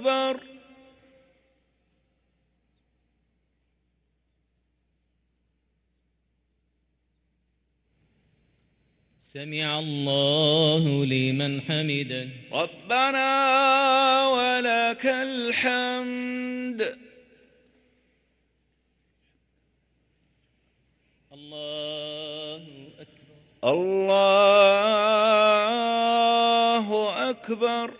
أكبر سمع الله لمن حمده ربنا ولك الحمد الله أكبر الله أكبر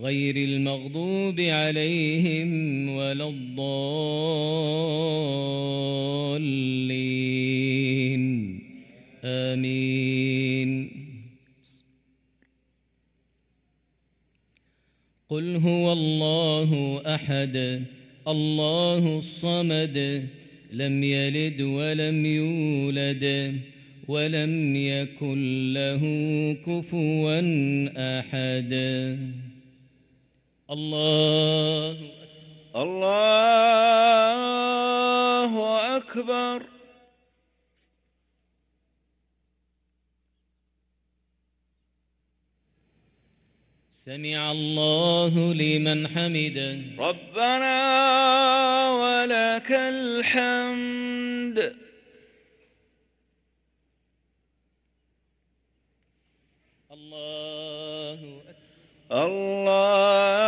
غير المغضوب عليهم ولا الضالين آمين قل هو الله أحد الله الصمد لم يلد ولم يولد ولم يكن له كفوا أحد الله أكبر الله أكبر سمع الله لمن حمده ربنا ولك الحمد الله أكبر الله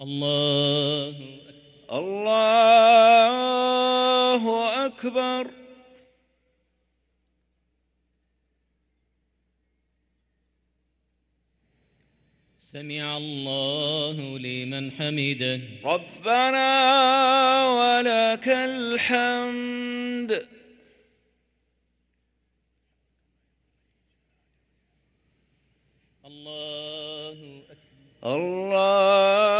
الله أكبر الله أكبر سمع الله لمن حمده ربنا ولك الحمد الله أكبر الله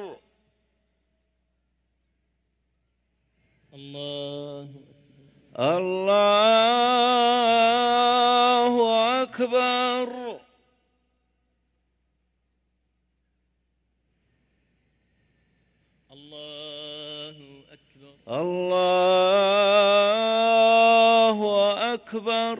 الله أكبر الله أكبر